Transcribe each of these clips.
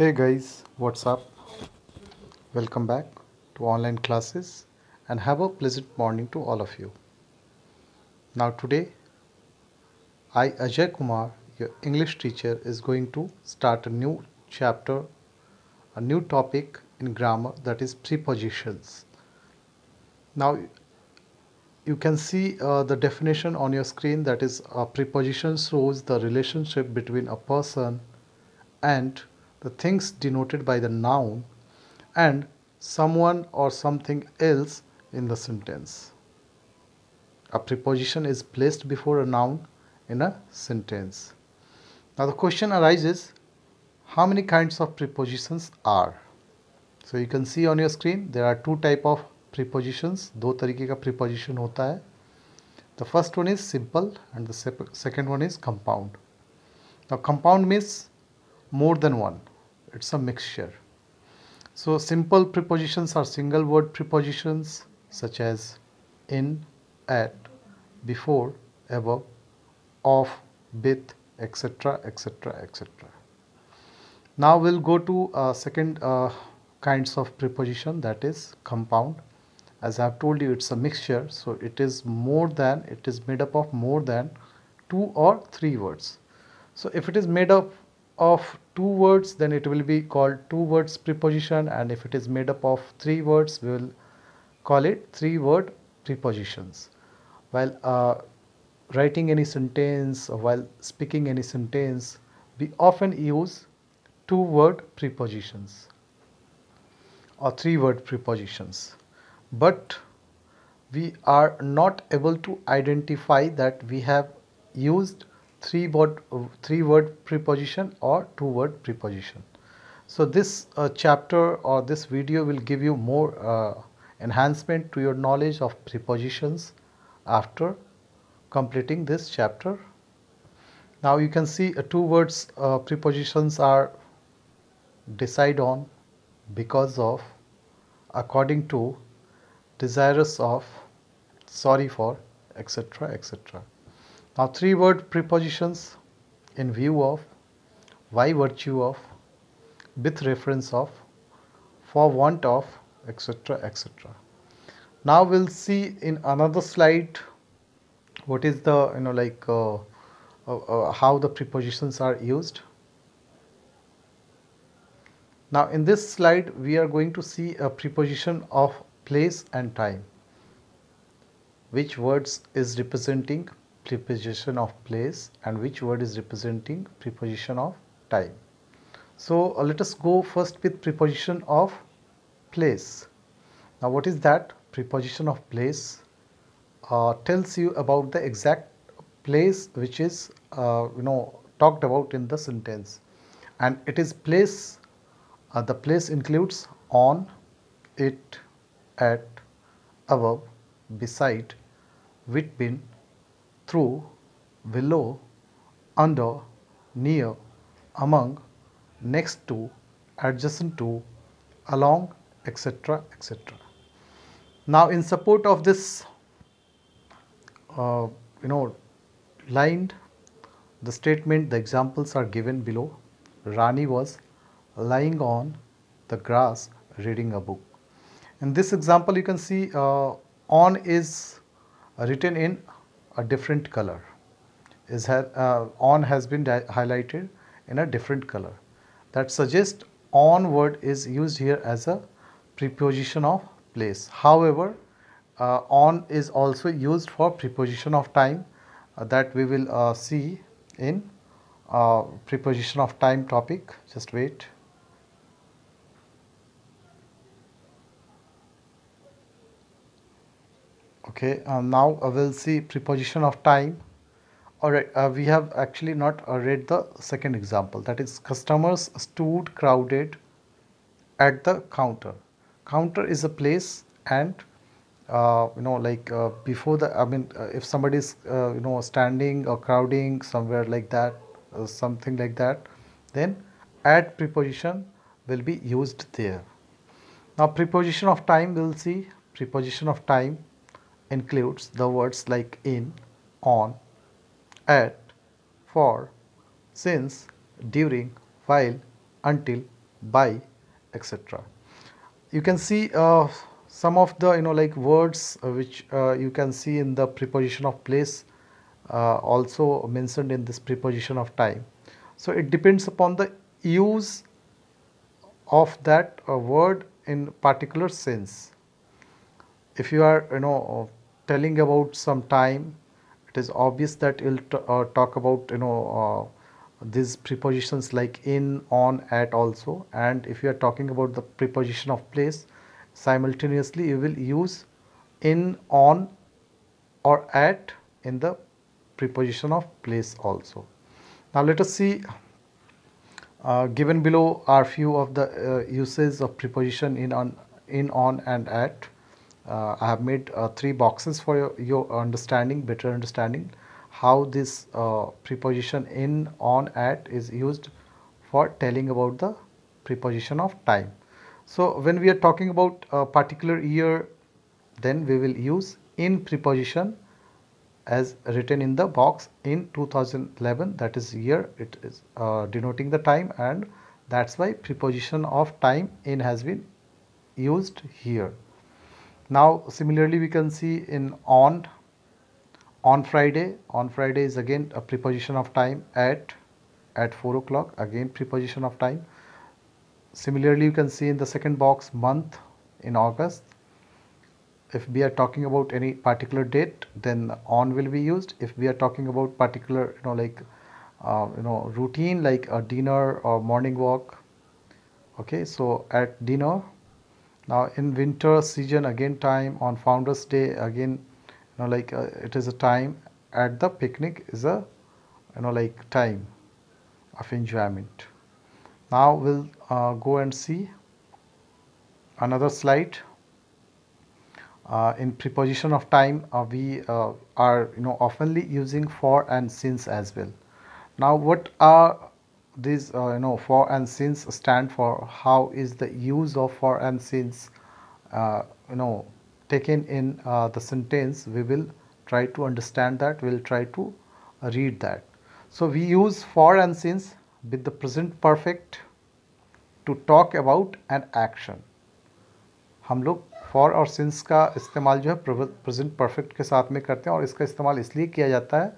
hey guys what's up welcome back to online classes and have a pleasant morning to all of you now today i ajay kumar your english teacher is going to start a new chapter a new topic in grammar that is prepositions now you can see uh, the definition on your screen that is a uh, preposition shows the relationship between a person and the things denoted by the noun and someone or something else in the sentence. A preposition is placed before a noun in a sentence. Now the question arises how many kinds of prepositions are? So you can see on your screen there are two type of prepositions. दो तरीके का preposition होता है. The first one is simple and the second one is compound. Now compound means more than one it's a mixture. So simple prepositions are single word prepositions such as in, at, before, above, of, with, etc. etc. etc. Now we'll go to uh, second uh, kinds of preposition that is compound. As I have told you it's a mixture so it is more than it is made up of more than two or three words. So if it is made up of two words then it will be called two words preposition and if it is made up of three words we will call it three word prepositions while uh, writing any sentence or while speaking any sentence we often use two word prepositions or three word prepositions but we are not able to identify that we have used three word, three word preposition or two word preposition. So this uh, chapter or this video will give you more uh, enhancement to your knowledge of prepositions after completing this chapter. Now you can see uh, two words uh, prepositions are decide on, because of, according to, desirous of, sorry for, etc. etc. Now, three word prepositions in view of, by virtue of, with reference of, for want of, etc. etc. Now, we'll see in another slide what is the, you know, like uh, uh, uh, how the prepositions are used. Now in this slide we are going to see a preposition of place and time which words is representing preposition of place and which word is representing preposition of time. So uh, let us go first with preposition of place. Now what is that? Preposition of place uh, tells you about the exact place which is uh, you know talked about in the sentence and it is place uh, the place includes on it at above beside between through, below, under, near, among, next to, adjacent to, along, etc. etc. Now, in support of this, uh, you know, lined, the statement, the examples are given below. Rani was lying on the grass reading a book. In this example, you can see uh, on is written in a different color is ha uh, on has been highlighted in a different color that suggests on word is used here as a preposition of place however uh, on is also used for preposition of time uh, that we will uh, see in uh, preposition of time topic just wait okay uh, now we'll see preposition of time all right uh, we have actually not uh, read the second example that is customers stood crowded at the counter counter is a place and uh, you know like uh, before the i mean uh, if somebody is you know standing or crowding somewhere like that something like that then at preposition will be used there now preposition of time we'll see preposition of time includes the words like in, on, at, for, since, during, while, until, by, etc. You can see uh, some of the you know like words uh, which uh, you can see in the preposition of place uh, also mentioned in this preposition of time. So it depends upon the use of that uh, word in particular sense. If you are you know telling about some time it is obvious that it'll uh, talk about you know uh, these prepositions like in on at also and if you are talking about the preposition of place simultaneously you will use in on or at in the preposition of place also now let us see uh, given below are few of the uh, uses of preposition in on in on and at uh, I have made uh, three boxes for your, your, understanding, better understanding how this uh, preposition in, on, at is used for telling about the preposition of time. So when we are talking about a particular year, then we will use in preposition as written in the box in 2011 that is year it is uh, denoting the time and that's why preposition of time in has been used here now similarly we can see in on on friday on friday is again a preposition of time at at 4 o'clock again preposition of time similarly you can see in the second box month in august if we are talking about any particular date then on will be used if we are talking about particular you know like uh, you know routine like a dinner or morning walk okay so at dinner now in winter season again time on founders day again you know like uh, it is a time at the picnic is a you know like time of enjoyment. Now we'll uh, go and see another slide. Uh, in preposition of time uh, we uh, are you know oftenly using for and since as well now what are this uh, you know for and since stand for how is the use of for and since uh, you know taken in uh, the sentence we will try to understand that we'll try to uh, read that so we use for and since with the present perfect to talk about an action हम लोग for और since का इस्तेमाल जो है present perfect के साथ में करते हैं और इसका इस्तेमाल इसलिए किया जाता है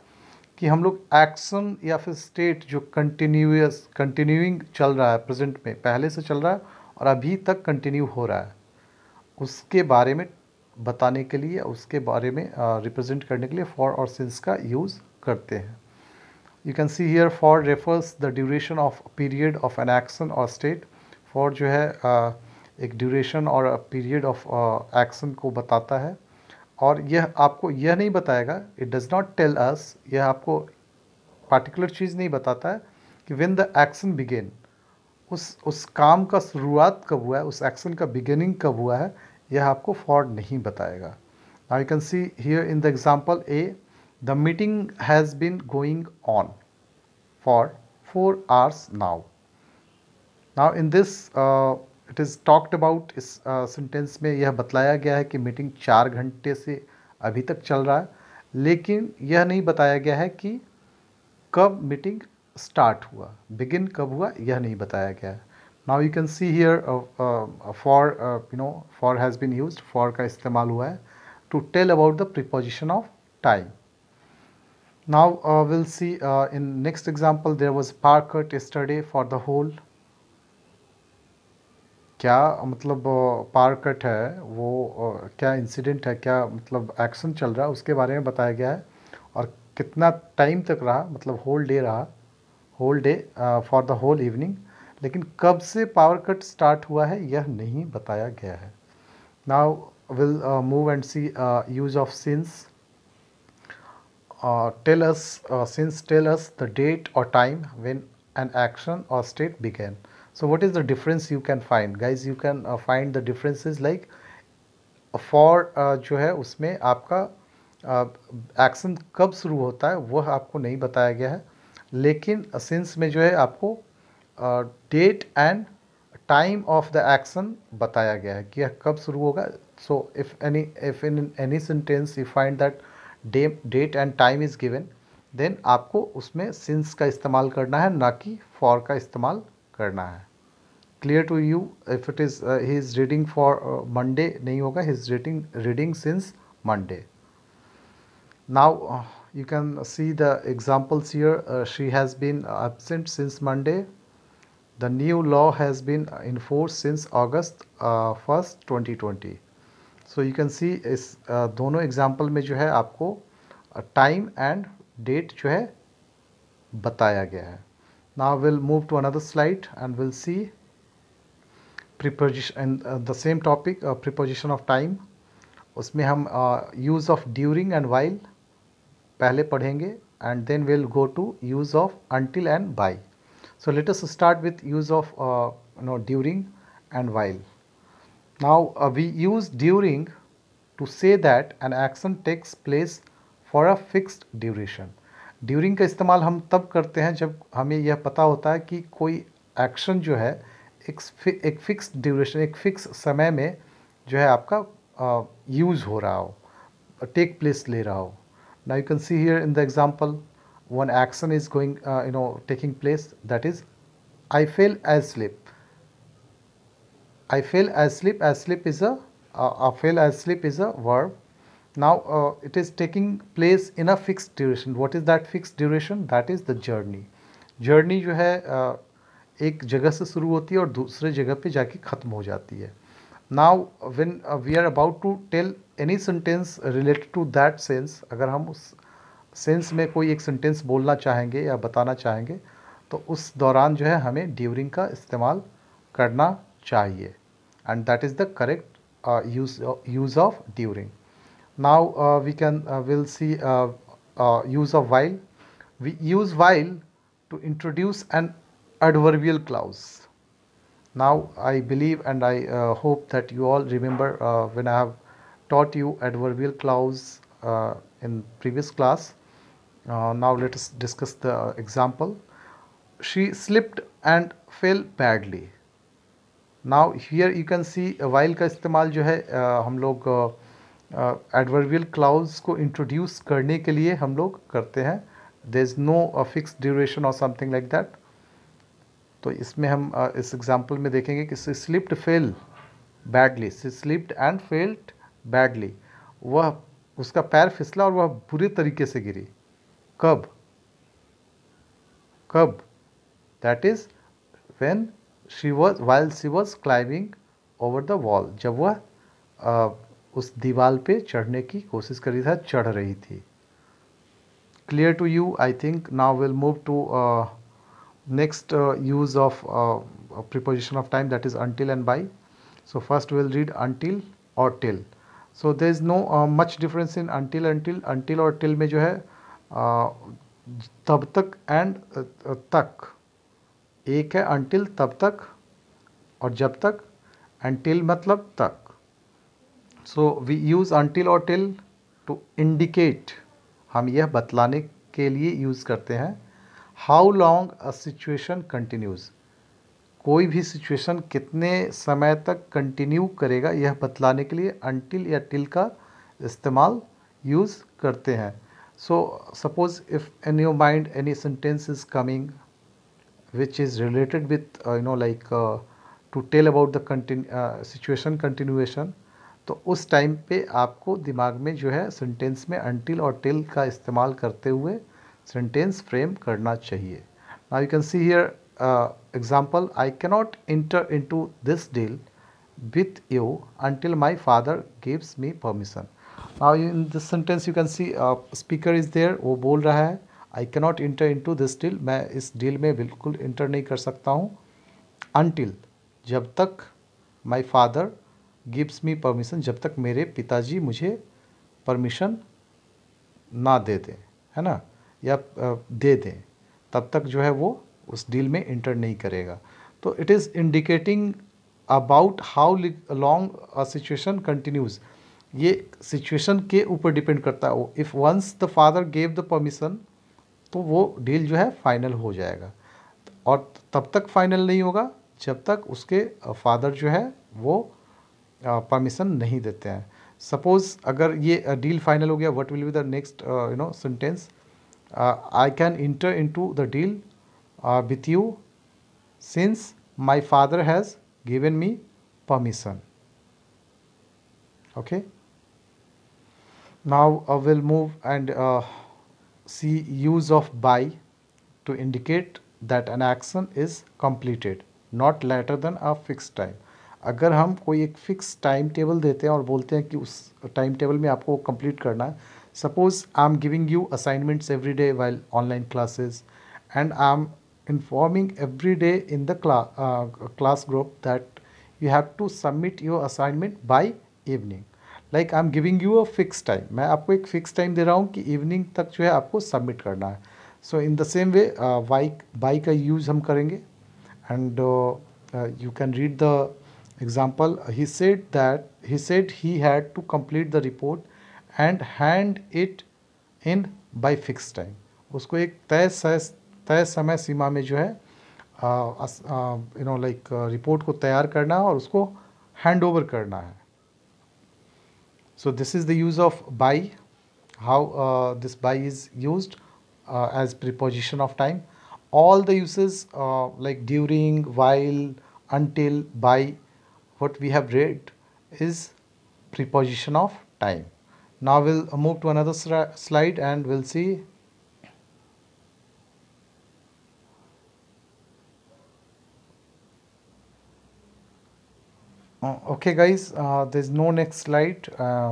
कि हम लोग एक्शन या फिर स्टेट जो कंटिन्यूस कंटिन्यूइंग चल रहा है प्रेजेंट में पहले से चल रहा है और अभी तक कंटिन्यू हो रहा है उसके बारे में बताने के लिए उसके बारे में रिप्रेजेंट uh, करने के लिए फॉर और सिंस का यूज़ करते हैं you can see here for refers the duration of period of an action और स्टेट फॉर जो है uh, एक ड्यूरेशन और पीरियड ऑफ एक्शन को बताता है और यह आपको यह नहीं बताएगा it does not tell us यह आपको पार्टिकुलर चीज़ नहीं बताता है कि वेन द एक्शन बिगेन उस उस काम का शुरुआत कब हुआ है उस एक्शन का बिगेनिंग कब हुआ है यह आपको फॉर्ड नहीं बताएगा ना you can see here in the example a the meeting has been going on for four hours now now in this it is talked about इस सेंटेंस में यह बतलाया गया है कि मीटिंग चार घंटे से अभी तक चल रहा है लेकिन यह नहीं बताया गया है कि कब मीटिंग स्टार्ट हुआ बिगिन कब हुआ यह नहीं बताया गया है now you can see here for you know for has been use for का इस्तेमाल हुआ है to tell about the preposition of time now will see in next example there was park cut power for the whole क्या मतलब power cut है वो क्या incident है क्या मतलब एक्शन चल रहा है उसके बारे में बताया गया है और कितना टाइम तक रहा मतलब होल डे रहा whole day for the whole evening लेकिन कब से पावर कट स्टार्ट हुआ है यह नहीं बताया गया है now will move and see use of since tell us since tell us the date और टाइम व्हेन एन एक्शन और state began So what is the difference you can find guys you can uh, find the differences like for uh, जो है उसमें आपका action uh, कब शुरू होता है वह आपको नहीं बताया गया है लेकिन सिंस uh, में जो है आपको date and time of the action बताया गया है कि यह कब शुरू होगा so if any if in any sentence you find that date and time is given then आपको उसमें सिंस का इस्तेमाल करना है ना कि फॉर का इस्तेमाल करना है clear to you if it is he is reading for Monday नहीं होगा he reading reading since Monday now you can see the examples here she has been absent since Monday the new law has been in force since August first twenty twenty so you can see इस दोनों example में जो है आपको time and date जो है बताया गया है Now we'll move to another slide and we'll see preposition and uh, the same topic uh, preposition of time. उसमें हम uh, use of during and while पहले पढ़ेंगे and then will go to use of until and by so let us start with use of you know during and while now uh, we use during to say that an action takes place for a fixed duration during का इस्तेमाल हम तब करते हैं जब हमें यह पता होता है कि कोई एक्शन जो है एक एक फिक्स ड्यूरेशन एक फिक्स समय में जो है आपका यूज़ uh, हो रहा हो टेक प्लेस ले रहा हो ना you can see here in the example one action is going you know taking place that is I fell as slip I fell as slip as slip is a fell as slip is a verb Now uh, it is taking place in a fixed duration. What is that fixed duration? That is the journey. Journey जो है uh, एक जगह से शुरू होती है और दूसरे जगह पे जाके ख़त्म हो जाती है now when we are about to tell any sentence related to that sense अगर हम उस सेंस में कोई एक सेंटेंस बोलना चाहेंगे या बताना चाहेंगे तो उस दौरान जो है हमें ड्यूरिंग का इस्तेमाल करना चाहिए and that is the correct use of during now uh, we can uh, will see uh, use of while we use while to introduce an adverbial clause now I believe and I uh, hope that you all remember uh, when I have taught you adverbial clause uh, in previous class. now let us discuss the example. She slipped and fell badly. Now here you can see while का इस्तेमाल जो है हम लोग adverbial uh, clause को introduce करने के लिए हम लोग करते हैं there is no fix duration और समथिंग लाइक दैट तो इसमें हम uh, इस एग्जाम्पल में देखेंगे कि slipped fell badly slipped and felled badly वह उसका पैर फिसला और वह बुरे तरीके से गिरी कब कब that is when she was while she was climbing over the wall जब वह uh, उस दीवाल पे चढ़ने की कोशिश कर रही था चढ़ रही थी clear to you I think now will move to next use of preposition of time that is until and by so first will read until और till so there is no much difference in until until until और till में जो है uh, तब तक and uh, uh, तक एक है अनटिल तब तक और जब तक एंटिल मतलब तक सो वी यूज़ अनटिल और टिल टू इंडिकेट हम यह बतलाने के लिए यूज़ करते हैं how long a situation continues कोई भी सिचुएशन कितने समय तक कंटिन्यू करेगा यह बतलाने के लिए अनटिल या टिल का इस्तेमाल यूज़ करते हैं so suppose if in your mind any sentence is coming which is related with you know like to tell about the situation continuation तो उस टाइम पे आपको दिमाग में जो है सेंटेंस में अनटिल और टिल का इस्तेमाल करते हुए सेंटेंस फ्रेम करना चाहिए ना you can see here example I can not enter into this deal with you until my father gives me permission now in this sentence you can see speaker is there वो बोल रहा है I can not enter into this deal मैं इस deal में बिल्कुल inter नहीं कर सकता हूँ अनटिल जब तक my father gives me permission जब तक मेरे पिताजी मुझे परमिशन ना दे दें है ना या दे दें तब तक जो है वो उस डील में इंटर नहीं करेगा तो it is indicating about how long a situation continues ये सिचुएशन के ऊपर डिपेंड करता है if once the father gave the permission तो वो डील जो है फाइनल हो जाएगा और तब तक फाइनल नहीं होगा जब तक उसके फादर जो है वो परमिशन uh, नहीं देते हैं सपोज अगर ये डील uh, फाइनल हो गया what will be the next you know sentence I can enter in to the deal with you since my father has given me permission okay now I will move and see use of by to indicate that an action is completed not later than a fix time अगर हम कोई एक fix time table देते हैं और बोलते हैं कि उस टाइम टेबल में आपको कंप्लीट करना है suppose I am giving you assignments every day while online classes and I am informing every day in the class group that you have to submit your assignment by evening like I am giving you a fix time मैं आपको एक fix time दे रहा हूँ कि evening तक जो है आपको सबमिट करना है so in the same way why by का यूज़ हम करेंगे and you can read the Example, he said that he said he had to complete the report and hand it in by fixed time. उसको एक तय तय समय सीमा में जो है यू नो लाइक report को तैयार करना और उसको hand over करना है So this is the use of by. how uh, this by is used uh, as preposition of time all the uses uh, like during while until by what we have read is preposition of time. Now we'll move to another slide and we'll see uh, okay guys uh, there's no next slide uh,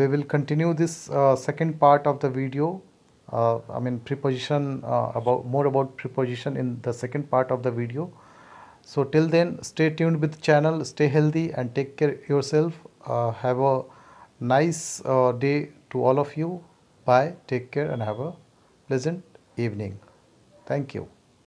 we will continue this uh, second part of the video uh, I mean preposition uh, about more about preposition in the second part of the video so till then stay tuned with channel, stay healthy and take care yourself. Uh, have a nice uh, day to all of you. Bye, take care and have a pleasant evening. Thank you.